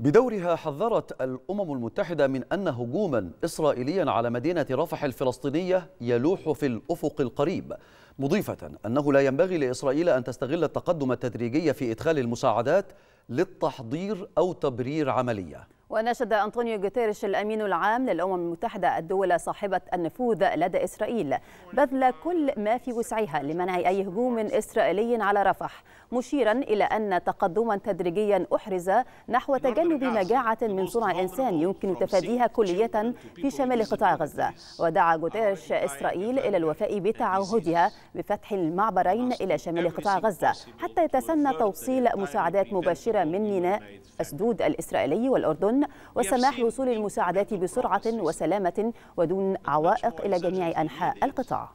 بدورها حذرت الأمم المتحدة من أن هجوما إسرائيليا على مدينة رفح الفلسطينية يلوح في الأفق القريب مضيفة أنه لا ينبغي لإسرائيل أن تستغل التقدم التدريجي في إدخال المساعدات للتحضير أو تبرير عملية وناشد أنطونيو غوتيريش الأمين العام للأمم المتحدة الدول صاحبة النفوذ لدى إسرائيل بذل كل ما في وسعها لمنع أي هجوم إسرائيلي على رفح مشيرا إلى أن تقدما تدريجيا أحرز نحو تجنب مجاعة من صنع إنسان يمكن تفاديها كلية في شمال قطاع غزة ودعا غوتيريش إسرائيل إلى الوفاء بتعهدها بفتح المعبرين إلى شمال قطاع غزة حتى يتسنى توصيل مساعدات مباشرة من ميناء أسدود الإسرائيلي والأردن الأمن وسماح وصول المساعدات بسرعة وسلامة ودون عوائق إلى جميع أنحاء القطاع.